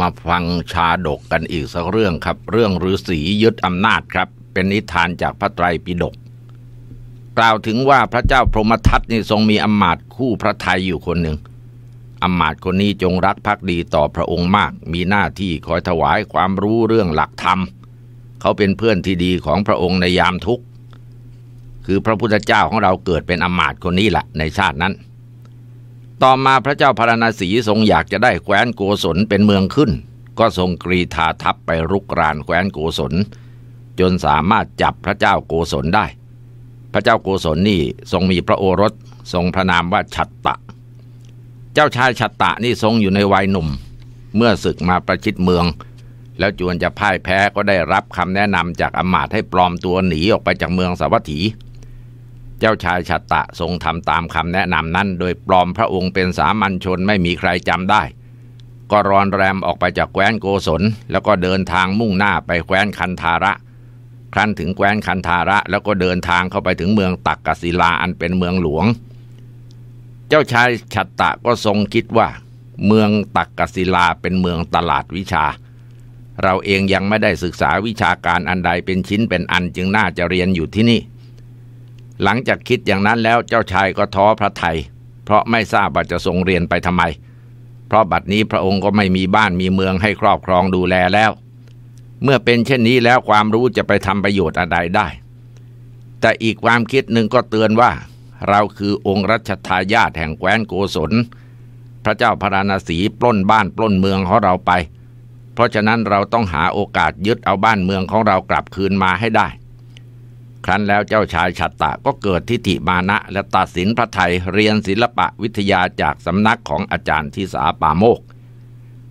มาฟังชาดกกันอีกสักเรื่องครับเรื่องฤาษียึดอำนาจครับ เป็นนิทานจากพระไตรปิฎกกล่าวถึงว่าพระเจ้าพรหมทัตนี่ทรงมีอมาตย์คู่พระไทยอยู่คนหนึ่งอมาตย์คนนี้จงรักภักดีต่อพระองค์มากมีหน้าที่คอยถวายความรู้เรื่องหลักธรรม เขาเป็นเพื่อนที่ดีของพระองค์ในยามทุกข์คือพระพุทธเจ้าของเราเกิดเป็นอมาตย์คนนี้แหละในชาตินั้นต่อมาพระเจ้าพาราณสีทรงอยากจะได้แคว้นโกศลเป็นเมืองขึ้น ก็ทรงกรีธาทัพไปรุกรานแคว้นโกศล จนสามารถจับพระเจ้าโกศลได้ พระเจ้าโกศลนี่ทรงมีพระโอรสทรงพระนามว่าชัตตะ เจ้าชายชัตตะนี่ทรงอยู่ในวัยหนุ่ม เมื่อศึกมาประชิดเมือง แล้วจวนจะพ่ายแพ้ก็ได้รับคำแนะนำจากอมาตให้ปลอมตัวหนีออกไปจากเมืองสาวัตถีเจ้าชายชัตตะทรงทำตามคำแนะนำนั้นโดยปลอมพระองค์เป็นสามัญชนไม่มีใครจำได้ ก็รอนแรมออกไปจากแคว้นโกศลแล้วก็เดินทางมุ่งหน้าไปแคว้นคันธาระ ครั้นถึงแคว้นคันธาระแล้วก็เดินทางเข้าไปถึงเมืองตักกศิลาอันเป็นเมืองหลวง เจ้าชายชัตตะก็ทรงคิดว่า เมืองตักกศิลาเป็นเมืองตลาดวิชา เราเองยังไม่ได้ศึกษาวิชาการอันใดเป็นชิ้นเป็นอันจึงน่าจะเรียนอยู่ที่นี่หลังจากคิดอย่างนั้นแล้วเจ้าชายก็ท้อพระไทยเพราะไม่ทราบว่าจะทรงเรียนไปทำไม เพราะบัดนี้พระองค์ก็ไม่มีบ้านมีเมืองให้ครอบครองดูแลแล้ว เมื่อเป็นเช่นนี้แล้วความรู้จะไปทำประโยชน์อะไรได้ แต่อีกความคิดหนึ่งก็เตือนว่า เราคือองค์รัชทายาทแห่งแคว้นโกศล พระเจ้าพระราณสีปล้นบ้านปล้นเมืองของเราไป เพราะฉะนั้นเราต้องหาโอกาสยึดเอาบ้านเมืองของเรากลับคืนมาให้ได้ครั้นแล้วเจ้าชายฉัตตะก็เกิดทิฏฐิมานะและตัดสินพระไทยเรียนศิลปะวิทยาจากสำนักของอาจารย์ทิสาปาโมก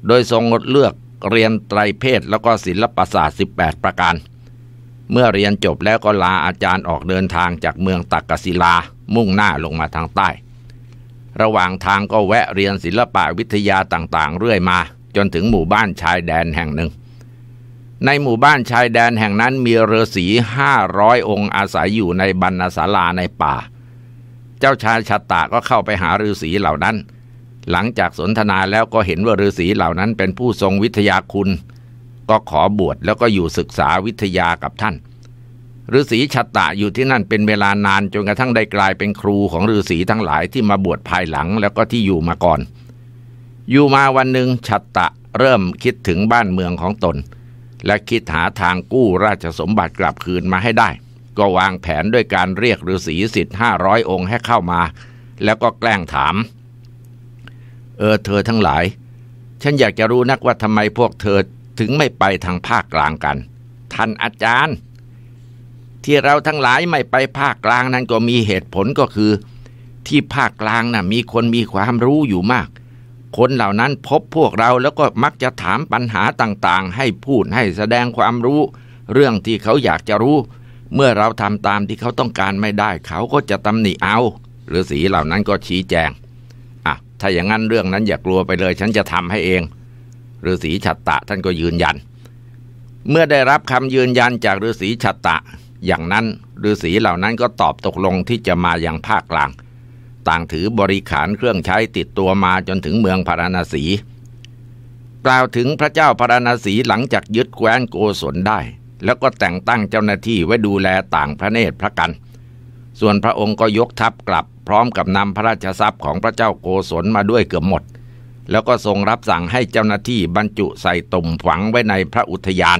โดยทรงงดเลือกเรียนไตรเพศแล้วก็ศิลปศาสตร์18 ประการเมื่อเรียนจบแล้วก็ลาอาจารย์ออกเดินทางจากเมืองตักกศิลามุ่งหน้าลงมาทางใต้ ระหว่างทางก็แวะเรียนศิลปะวิทยาต่างๆเรื่อยมา จนถึงหมู่บ้านชายแดนแห่งหนึ่งในหมู่บ้านชายแดนแห่งนั้นมีเรือสีห้าร้อยองค์อาศัยอยู่ในบรรณศาลาในป่า เจ้าชายชัตตาก็เข้าไปหาฤาษีเหล่านั้น หลังจากสนทนาแล้วก็เห็นว่าฤาษีเหล่านั้นเป็นผู้ทรงวิทยาคุณ ก็ขอบวชแล้วก็อยู่ศึกษาวิทยากับท่าน ฤาษีชัตตะอยู่ที่นั่นเป็นเวลานานจนกระทั่งได้กลายเป็นครูของฤาษีทั้งหลายที่มาบวชภายหลังแล้วก็ที่อยู่มาก่อน อยู่มาวันหนึ่งชัตตะเริ่มคิดถึงบ้านเมืองของตนและคิดหาทางกู้ราชสมบัติกลับคืนมาให้ได้ ก็วางแผนด้วยการเรียกฤาษีสิทธิ์ห้าร้อยองค์ให้เข้ามา แล้วก็แกล้งถาม เออเธอทั้งหลาย ฉันอยากจะรู้นักว่าทำไมพวกเธอถึงไม่ไปทางภาคกลางกัน ท่านอาจารย์ ที่เราทั้งหลายไม่ไปภาคกลางนั้นก็มีเหตุผลก็คือ ที่ภาคกลางนะ่ะมีคนมีความรู้อยู่มากคนเหล่านั้นพบพวกเราแล้วก็มักจะถามปัญหาต่างๆ ให้พูดให้แสดงความรู้ เรื่องที่เขาอยากจะรู้ เมื่อเราทำตามที่เขาต้องการไม่ได้ เขาก็จะตำหนิเอาหรือสีเหล่านั้นก็ชี้แจงอ่ะถ้าอย่างนั้นเรื่องนั้นอย่ากลัวไปเลย ฉันจะทำให้เองหรือสีฉัตตะท่านก็ยืนยัน เมื่อได้รับคำยืนยันจากฤาษีฉัตตะ อย่างนั้นฤาษีเหล่านั้นก็ตอบตกลงที่จะมาอย่างภาคกลางต่างถือบริขารเครื่องใช้ติดตัวมาจนถึงเมืองพาราณสีกล่าวถึงพระเจ้าพาราณสีหลังจากยึดแคว้นโกศลได้ แล้วก็แต่งตั้งเจ้าหน้าที่ไว้ดูแลต่างพระเนตรพระกัน ส่วนพระองค์ก็ยกทัพกลับ พร้อมกับนำพระราชทรัพย์ของพระเจ้าโกศลมาด้วยเกือบหมด แล้วก็ทรงรับสั่งให้เจ้าหน้าที่บรรจุใส่ตุ่มฝังไว้ในพระอุทยาน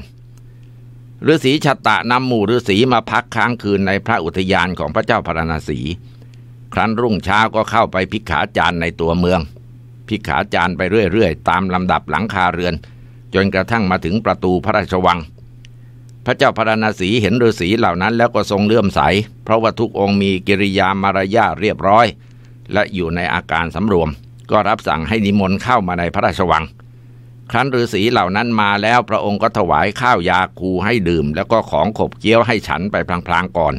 ฤาษีชะตะนำหมู่ฤาษีมาพักค้างคืนในพระอุทยานของพระเจ้าพาราณสีครั้นรุ่งเช้าก็เข้าไปพิขาจารในตัวเมืองพิขาจารไปเรื่อยๆ ตามลำดับหลังคาเรือน จนกระทั่งมาถึงประตูพระราชวัง พระเจ้าพระนาศีเห็นฤาษีเหล่านั้นแล้วก็ทรงเลื่อมใส เพราะว่าทุกองค์มีกิริยามารยาเรียบร้อย และอยู่ในอาการสำรวม ก็รับสั่งให้นิมนต์เข้ามาในพระราชวัง ครั้นฤาษีเหล่านั้นมาแล้วพระองค์ก็ถวายข้าวยาคูให้ดื่ม แล้วก็ของขบเคี้ยวให้ฉันไปพลางๆก่อน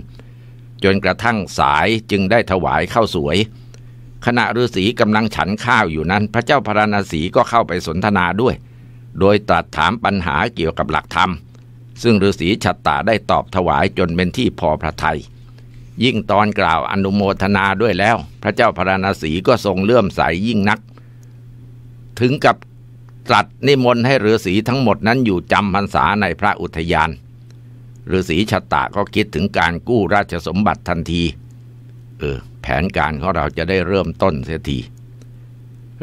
จนกระทั่งสายจึงได้ถวายข้าวสวย ขณะฤาษีกำลังฉันข้าวอยู่นั้น พระเจ้าพระาศีก็เข้าไปสนทนาด้วย โดยตรัสถามปัญหาเกี่ยวกับหลักธรรม ซึ่งฤาษีฉัตตาได้ตอบถวายจนเป็นที่พอพระทยัย ยิ่งตอนกล่าวอนุโมทนาด้วยแล้ว พระเจ้าพระาศีก็ทรงเลื่อมใสยยิ่งนัก ถึงกับตรัสนิมนต์ให้ฤาษีทั้งหมดนั้นอยู่จำพรรษาในพระอุทยานฤาษีชะตาะก็คิดถึงการกู้ราชสมบัติทันที เออ แผนการของเราจะได้เริ่มต้นเสียที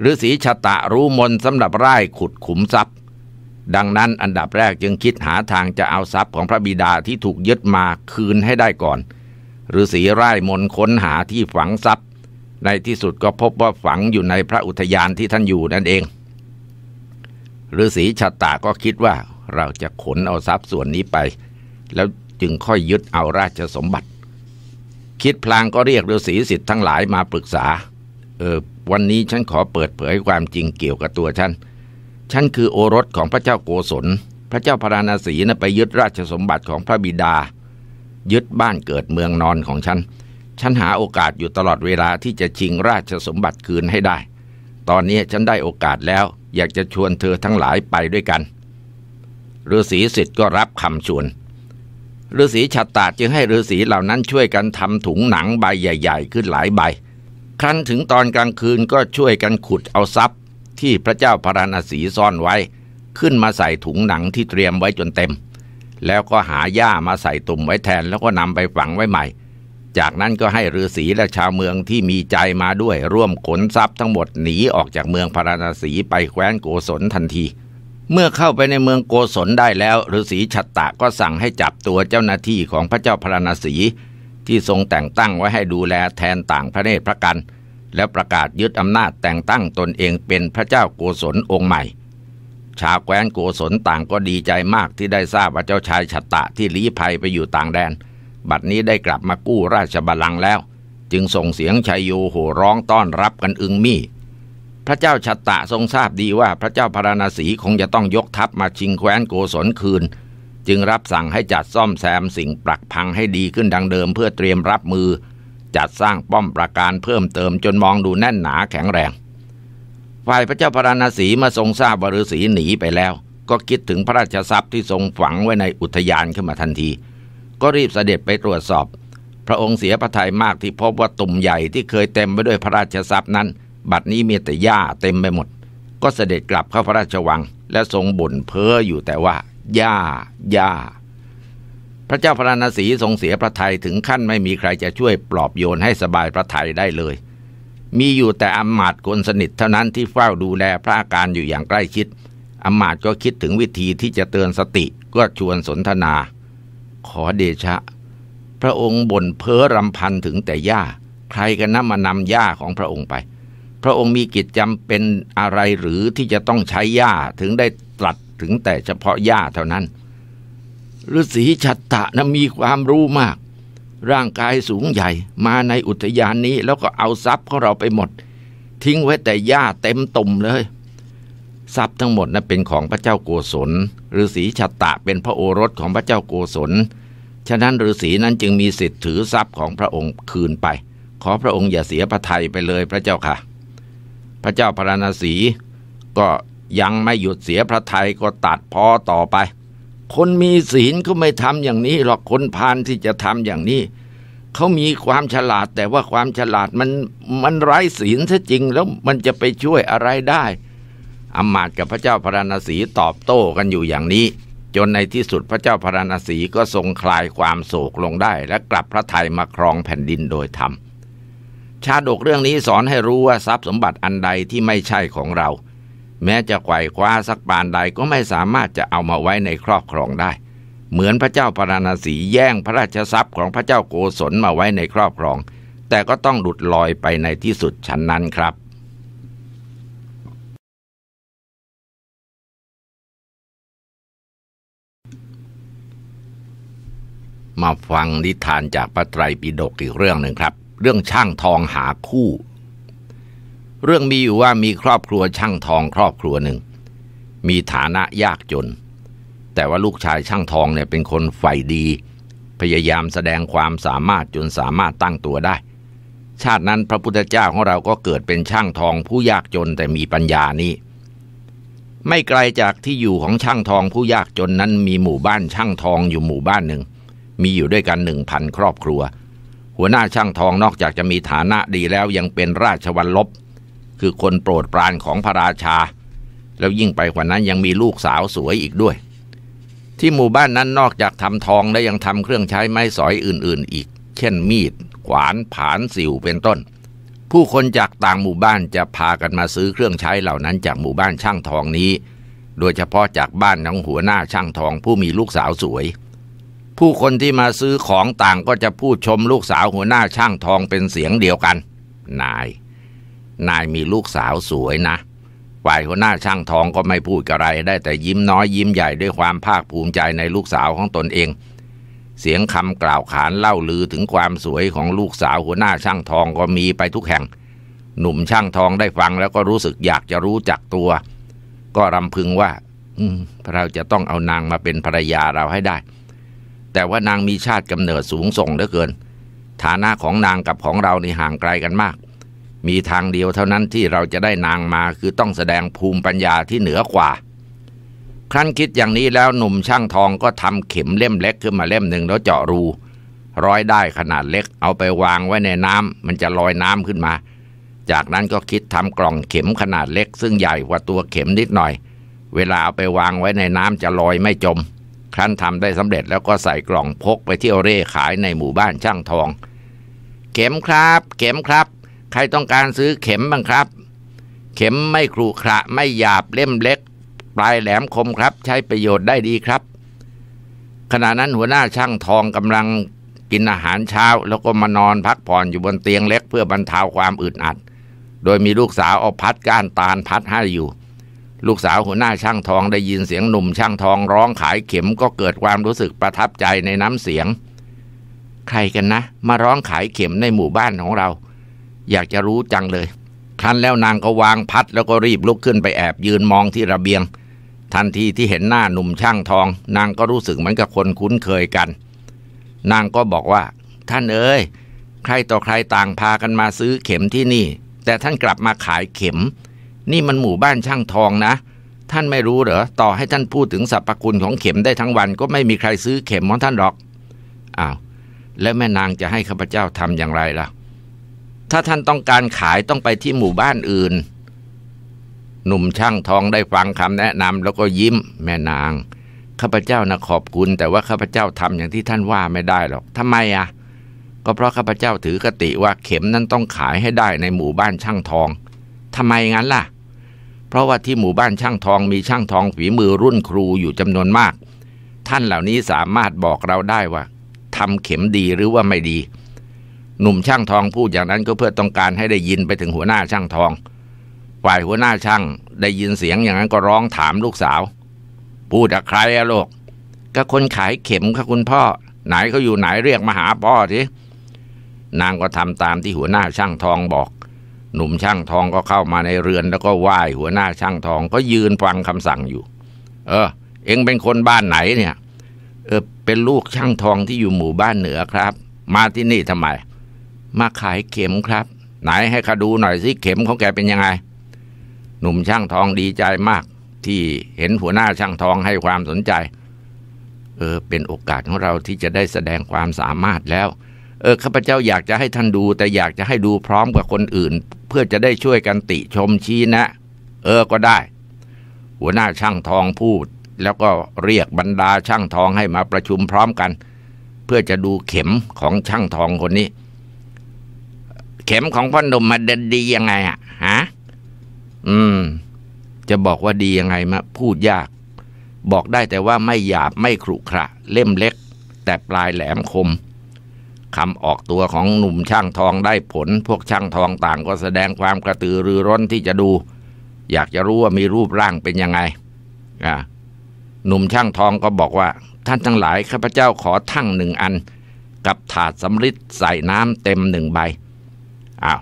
ฤาษีชะตาะรู้มนสำหรับไร่ขุดขุมทรัพย์ ดังนั้นอันดับแรกจึงคิดหาทางจะเอาทรัพย์ของพระบิดาที่ถูกยึดมาคืนให้ได้ก่อนฤาษีไร่มนค้นหาที่ฝังทรัพย์ ในที่สุดก็พบว่าฝังอยู่ในพระอุทยานที่ท่านอยู่นั่นเองฤาษีชะตตาก็คิดว่าเราจะขนเอาทรัพย์ส่วนนี้ไปแล้วจึงค่อยยึดเอาราชสมบัติ คิดพลางก็เรียกฤาษีสิทธิ์ทั้งหลายมาปรึกษา เออ วันนี้ฉันขอเปิดเผยความจริงเกี่ยวกับตัวฉัน ฉันคือโอรสของพระเจ้าโกศล พระเจ้าพาราณสีนะไปยึดราชสมบัติของพระบิดา ยึดบ้านเกิดเมืองนอนของฉัน ฉันหาโอกาสอยู่ตลอดเวลาที่จะชิงราชสมบัติคืนให้ได้ ตอนนี้ฉันได้โอกาสแล้ว อยากจะชวนเธอทั้งหลายไปด้วยกัน ฤาษีสิทธิ์ก็รับคำชวนฤาษีฉัตตาจึงให้ฤาษีเหล่านั้นช่วยกันทำถุงหนังใบใหญ่ๆ ขึ้นหลายใบ ครั้นถึงตอนกลางคืนก็ช่วยกันขุดเอาทรัพย์ที่พระเจ้าพาราณสีซ่อนไว้ ขึ้นมาใส่ถุงหนังที่เตรียมไว้จนเต็ม แล้วก็หาหญ้ามาใส่ตุ่มไว้แทนแล้วก็นำไปฝังไว้ใหม่ จากนั้นก็ให้ฤาษีและชาวเมืองที่มีใจมาด้วยร่วมขนทรัพย์ทั้งหมดหนีออกจากเมืองพาราณสีไปแคว้นโกศลทันทีเมื่อเข้าไปในเมืองโกศลได้แล้วฤาษีฉัตตะก็สั่งให้จับตัวเจ้าหน้าที่ของพระเจ้าพระนศีที่ทรงแต่งตั้งไว้ให้ดูแลแทนต่างพระเนตรพระกันและประกาศยึดอำนาจแต่งตั้งตนเองเป็นพระเจ้าโกศลองค์ใหม่ ชาวแคว้นโกศลต่างก็ดีใจมากที่ได้ทราบว่าเจ้าชายฉัตตะที่ลี้ภัยไปอยู่ต่างแดน บัดนี้ได้กลับมากู้ราชบัลลังก์แล้ว จึงส่งเสียงชัยโยโห่ร้องต้อนรับกันอึงมี่พระเจ้าชัตตะทรงทราบดีว่าพระเจ้าพาราณสีคงจะต้องยกทัพมาชิงแคว้นโกศลคืน จึงรับสั่งให้จัดซ่อมแซมสิ่งปรักพังให้ดีขึ้นดังเดิม เพื่อเตรียมรับมือ จัดสร้างป้อมปราการเพิ่มเติมจนมองดูแน่นหนาแข็งแรงฝ่ายพระเจ้าพาราณสีมาทรงทราบบฤษีหนีไปแล้ว ก็คิดถึงพระราชทรัพย์ที่ทรงฝังไว้ในอุทยานขึ้นมาทันที ก็รีบเสด็จไปตรวจสอบ พระองค์เสียพระทัยมากที่พบว่าตุ่มใหญ่ที่เคยเต็มไปด้วยพระราชทรัพย์นั้นบัดนี้มีแต่หญ้าเต็มไปหมด ก็เสด็จกลับเข้าพระราชวัง และทรงบ่นเพ้ออยู่แต่ว่าหญ้าหญ้าพระเจ้าพระนศีทรงเสียพระไทยถึงขั้นไม่มีใครจะช่วยปลอบโยนให้สบายพระไทยได้เลย มีอยู่แต่อมาตย์คนสนิทเท่านั้นที่เฝ้าดูแลพระอาการอยู่อย่างใกล้ชิดอมาตย์ก็คิดถึงวิธีที่จะเตือนสติก็ชวนสนทนา ขอเดชะ พระองค์บ่นเพ้อรำพันถึงแต่หญ้าใครกันนะมานำหญ้าของพระองค์ไปพระองค์มีกิจจำเป็นอะไรหรือที่จะต้องใช้หญ้าถึงได้ตรัสถึงแต่เฉพาะหญ้าเท่านั้น ฤาษีชัตตะนะมีความรู้มาก ร่างกายสูงใหญ่มาในอุทยานนี้แล้วก็เอาทรัพย์ของเราไปหมด ทิ้งไว้แต่หญ้าเต็มตุ่มเลยทรัพย์ทั้งหมดนะั้นเป็นของพระเจ้าโกศลฤาษีชัตตะเป็นพระโอรสของพระเจ้าโกศลฉะนั้นฤาษีนั้นจึงมีสิทธิ์ถือทรัพย์ของพระองค์คืนไป ขอพระองค์อย่าเสียพระทัยไปเลยพระเจ้าค่ะพระเจ้าพราณสีก็ยังไม่หยุดเสียพระไทยก็ตัดพอต่อไป คนมีศีลก็ไม่ทำอย่างนี้หรอกคนพานที่จะทำอย่างนี้เขามีความฉลาดแต่ว่าความฉลาดมันมันไร้ศีลซะจริงแล้ว มันจะไปช่วยอะไรได้อมาตกับพระเจ้าพราณสีตอบโต้กันอยู่อย่างนี้ จนในที่สุดพระเจ้าพราณสีก็ทรงคลายความโศกลงได้ และกลับพระไทยมาครองแผ่นดินโดยธรรมชาดกเรื่องนี้สอนให้รู้ว่าทรัพย์สมบัติอันใดที่ไม่ใช่ของเรา แม้จะไขว่คว้าสักปานใดก็ไม่สามารถจะเอามาไว้ในครอบครองได้ เหมือนพระเจ้าพราณสีแย่งพระราชทรัพย์ของพระเจ้าโกศลมาไว้ในครอบครอง แต่ก็ต้องหลุดลอยไปในที่สุดชั้นนั้นครับมาฟังนิทานจากพระไตรปิฎกอีกเรื่องหนึ่งครับเรื่องช่างทองหาคู่ เรื่องมีอยู่ว่ามีครอบครัวช่างทองครอบครัวหนึ่งมีฐานะยากจน แต่ว่าลูกชายช่างทองเนี่ยเป็นคนใฝ่ดี พยายามแสดงความสามารถจนสามารถตั้งตัวได้ ชาตินั้นพระพุทธเจ้าของเราก็เกิดเป็นช่างทองผู้ยากจนแต่มีปัญญานี้ ไม่ไกลจากที่อยู่ของช่างทองผู้ยากจนนั้นมีหมู่บ้านช่างทองอยู่หมู่บ้านหนึ่งมีอยู่ด้วยกันหนึ่งพันครอบครัวหัวหน้าช่างทองนอกจากจะมีฐานะดีแล้วยังเป็นราชวัลลบ คือคนโปรดปรานของพระราชา แล้วยิ่งไปกว่านั้นยังมีลูกสาวสวยอีกด้วย ที่หมู่บ้านนั้นนอกจากทำทองและยังทำเครื่องใช้ไม้สอยอื่นๆ อีกเช่นมีด ขวานผานสิวเป็นต้น ผู้คนจากต่างหมู่บ้านจะพากันมาซื้อเครื่องใช้เหล่านั้น จากหมู่บ้านช่างทองนี้ โดยเฉพาะจากบ้านของหัวหน้าช่างทองผู้มีลูกสาวสวยผู้คนที่มาซื้อของต่างก็จะพูดชมลูกสาวหัวหน้าช่างทองเป็นเสียงเดียวกัน นาย นายมีลูกสาวสวยนะ ฝ่ายหัวหน้าช่างทองก็ไม่พูดอะไร ได้แต่ยิ้มน้อยยิ้มใหญ่ด้วยความภาคภูมิใจในลูกสาวของตนเอง เสียงคำกล่าวขานเล่าลือถึงความสวยของลูกสาวหัวหน้าช่างทองก็มีไปทุกแห่ง หนุ่มช่างทองได้ฟังแล้วก็รู้สึกอยากจะรู้จักตัว ก็รำพึงว่า อืม เราจะต้องเอานางมาเป็นภรรยาเราให้ได้แต่ว่านางมีชาติกำเนิดสูงส่งเหลือเกิน ฐานะของนางกับของเรา นี่ห่างไกลกันมาก มีทางเดียวเท่านั้นที่เราจะได้นางมาคือต้องแสดงภูมิปัญญาที่เหนือกว่าครั้นคิดอย่างนี้แล้วหนุ่มช่างทองก็ทำเข็มเล่มเล็กขึ้นมาเล่มหนึ่งแล้วเจาะรู ร้อยได้ขนาดเล็กเอาไปวางไว้ในน้ำมันจะลอยน้ำขึ้นมา จากนั้นก็คิดทำกล่องเข็มขนาดเล็ก ซึ่งใหญ่กว่าตัวเข็มนิดหน่อย เวลาเอาไปวางไว้ในน้ำจะลอยไม่จมครั้นทำได้สำเร็จแล้วก็ใส่กล่องพกไปเที่ยวเร่ขายในหมู่บ้านช่างทอง เข็มครับ เข็มครับ ใครต้องการซื้อเข็มบ้างครับ เข็มไม่ครุขระไม่หยาบเล่มเล็ก ปลายแหลมคมครับ ใช้ประโยชน์ได้ดีครับ ขณะนั้นหัวหน้าช่างทองกำลังกินอาหารเช้า แล้วก็มานอนพักผ่อนอยู่บนเตียงเล็กเพื่อบรรเทาความอึดอัดโดยมีลูกสาวเอาพัดก้านตาลพัดให้อยู่ลูกสาวหัวหน้าช่างทองได้ยินเสียงหนุ่มช่างทอง ร้องขายเข็มก็เกิดความรู้สึกประทับใจในน้ำเสียง ใครกันนะ มาร้องขายเข็มในหมู่บ้านของเรา อยากจะรู้จังเลยครั้นแล้วนางก็วางพัดแล้วก็รีบลุกขึ้นไปแอบยืนมองที่ระเบียง ทันทีที่เห็นหน้าหนุ่มช่างทอง นางก็รู้สึกเหมือนกับคนคุ้นเคยกัน นางก็บอกว่า ท่านเอ๋ยใครต่อใครต่างพากันมาซื้อเข็มที่นี่ แต่ท่านกลับมาขายเข็มนี่มันหมู่บ้านช่างทองนะ ท่านไม่รู้เหรอ ต่อให้ท่านพูดถึงสรรพคุณของเข็มได้ทั้งวันก็ไม่มีใครซื้อเข็มของท่านหรอกอ้าวแล้วแม่นางจะให้ข้าพเจ้าทำอย่างไรล่ะถ้าท่านต้องการขายต้องไปที่หมู่บ้านอื่น หนุ่มช่างทองได้ฟังคำแนะนำแล้วก็ยิ้ม แม่นางข้าพเจ้านะขอบคุณ แต่ว่าข้าพเจ้าทำอย่างที่ท่านว่าไม่ได้หรอกทำไมอะ่ะ ก็เพราะข้าพเจ้าถือกติว่าเข็มนั้นต้องขายให้ได้ในหมู่บ้านช่างทองทำไมงั้นล่ะราะว่าที่หมู่บ้านช่างทองมีช่างทองฝีมือรุ่นครูอยู่จำนวนมาก ท่านเหล่านี้สามารถบอกเราได้ว่าทำเข็มดีหรือว่าไม่ดี หนุ่มช่างทองพูดอย่างนั้นก็เพื่อต้องการให้ได้ยินไปถึงหัวหน้าช่างทองฝ่ายหัวหน้าช่างได้ยินเสียงอย่างนั้นก็ร้องถามลูกสาว พูดกับใครอะลูกก็คนขายเข็มค่ะคุณพ่อไหนเขาอยู่ไหนเรียกมาหาพ่อสินางก็ทำตามที่หัวหน้าช่างทองบอกหนุ่มช่างทองก็เข้ามาในเรือน แล้วก็ไหว้หัวหน้าช่างทองก็ยืนฟังคำสั่งอยู่ เออ เอ็งเป็นคนบ้านไหนเนี่ยเออเป็นลูกช่างทองที่อยู่หมู่บ้านเหนือครับ มาที่นี่ทำไม มาขายเข็มครับ ไหนให้ข้าดูหน่อยสิเข็มของแกเป็นยังไง หนุ่มช่างทองดีใจมาก ที่เห็นหัวหน้าช่างทองให้ความสนใจ เออเป็นโอกาสของเราที่จะได้แสดงความสามารถแล้ว เออข้าพเจ้าอยากจะให้ท่านดูแต่อยากจะให้ดูพร้อมกับคนอื่นเพื่อจะได้ช่วยกันติชมชี้นะเออก็ได้ หัวหน้าช่างทองพูด แล้วก็เรียกบรรดาช่างทองให้มาประชุมพร้อมกัน เพื่อจะดูเข็มของช่างทองคนนี้ เข็มของพ่อหนุ่มมาเด่นดียังไงอะฮะอืม จะบอกว่าดียังไงมาพูดยาก บอกได้แต่ว่าไม่หยาบไม่ขรุขระ เล่มเล็กแต่ปลายแหลมคมคำออกตัวของหนุ่มช่างทองได้ผลพวกช่างทองต่างก็แสดงความกระตือรือร้นที่จะดู อยากจะรู้ว่ามีรูปร่างเป็นยังไงอ่หนุ่มช่างทองก็บอกว่า ท่านทั้งหลายข้าพเจ้าขอทั้งหนึ่งอัน กับถาดสำริดใส่น้ำเต็มหนึ่งใบอ้าว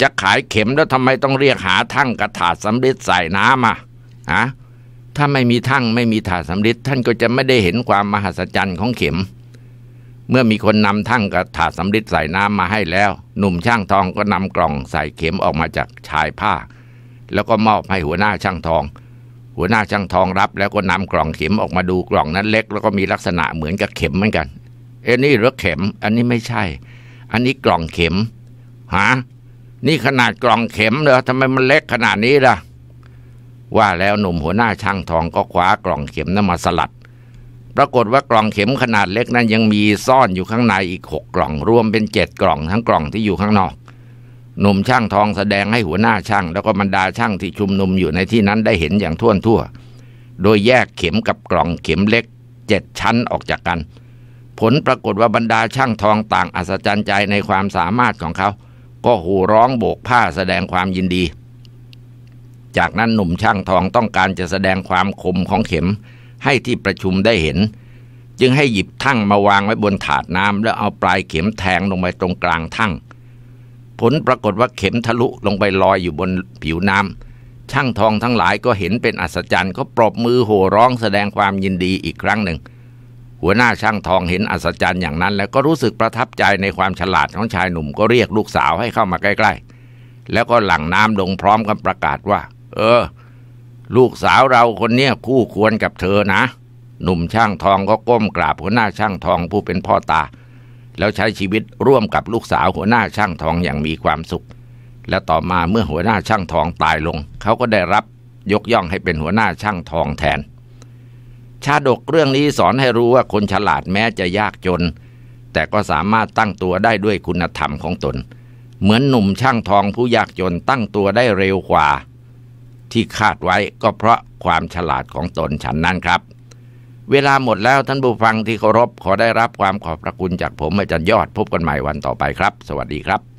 จะขายเข็มแล้วทำไมต้องเรียกหาทั้งกับถาดสำริดใส่น้ำอ่ะฮะถ้าไม่มีทั้งไม่มีถาดสำริดท่านก็จะไม่ได้เห็นความมหัศจรรย์ของเข็มเมื่อมีคนนำทั้งกระถาสำริดใส่น้ำมาให้แล้ว หนุ่มช่างทองก็นำกล่องใส่เข็มออกมาจากชายผ้า แล้วก็มอบให้หัวหน้าช่างทอง หัวหน้าช่างทองรับแล้วก็นำกล่องเข็มออกมาดูกล่องนั้นเล็ก แล้วก็มีลักษณะเหมือนกับเข็มเหมือนกันเอ็นี่หรือเข็ม อันนี้ไม่ใช่ อันนี้กล่องเข็มฮะนี่ขนาดกล่องเข็มเหรอทำไมมันเล็กขนาดนี้ล่ะว่าแล้วหนุ่มหัวหน้าช่างทองก็คว้ากล่องเข็มนั้นมาสลัดปรากฏว่ากล่องเข็มขนาดเล็กนั้นยังมีซ่อนอยู่ข้างในอีกหกกล่องรวมเป็นเจ็ดกล่องทั้งกล่องที่อยู่ข้างนอก หนุ่มช่างทองแสดงให้หัวหน้าช่าง แล้วก็บรรดาช่างที่ชุมนุมอยู่ในที่นั้นได้เห็นอย่างท่วนทั่ว โดยแยกเข็มกับกล่องเข็มเล็กเจ็ดชั้นออกจากกัน ผลปรากฏว่าบรรดาช่างทองต่างอัศจรรย์ใจในความสามารถของเขา ก็หูร้องโบกผ้าแสดงความยินดี จากนั้นหนุ่มช่างทองต้องการจะแสดงความคมของเข็มให้ที่ประชุมได้เห็น จึงให้หยิบทั่งมาวางไว้บนถาดน้ำแล้วเอาปลายเข็มแทงลงไปตรงกลางทั่ง ผลปรากฏว่าเข็มทะลุลงไปลอยอยู่บนผิวน้ำช่างทองทั้งหลายก็เห็นเป็นอัศจรรย์ก็ปรบมือโห่ร้องแสดงความยินดีอีกครั้งหนึ่ง หัวหน้าช่างทองเห็นอัศจรรย์อย่างนั้นแล้วก็รู้สึกประทับใจในความฉลาดของชายหนุ่มก็เรียกลูกสาวให้เข้ามาใกล้ๆ แล้วก็หลั่งน้ำลงพร้อมกับประกาศว่า เออลูกสาวเราคนเนี้ยคู่ควรกับเธอนะ หนุ่มช่างทองก็ก้มกราบหัวหน้าช่างทองผู้เป็นพ่อตา แล้วใช้ชีวิตร่วมกับลูกสาวหัวหน้าช่างทองอย่างมีความสุข และต่อมาเมื่อหัวหน้าช่างทองตายลง เขาก็ได้รับยกย่องให้เป็นหัวหน้าช่างทองแทน ชาดกเรื่องนี้สอนให้รู้ว่าคนฉลาดแม้จะยากจน แต่ก็สามารถตั้งตัวได้ด้วยคุณธรรมของตน เหมือนหนุ่มช่างทองผู้ยากจนตั้งตัวได้เร็วกว่าที่คาดไว้ก็เพราะความฉลาดของตนฉันนั้นครับ เวลาหมดแล้วท่านผู้ฟังที่เคารพขอได้รับความขอบพระคุณจากผมอาจารย์ยอดพบกันใหม่วันต่อไปครับ สวัสดีครับ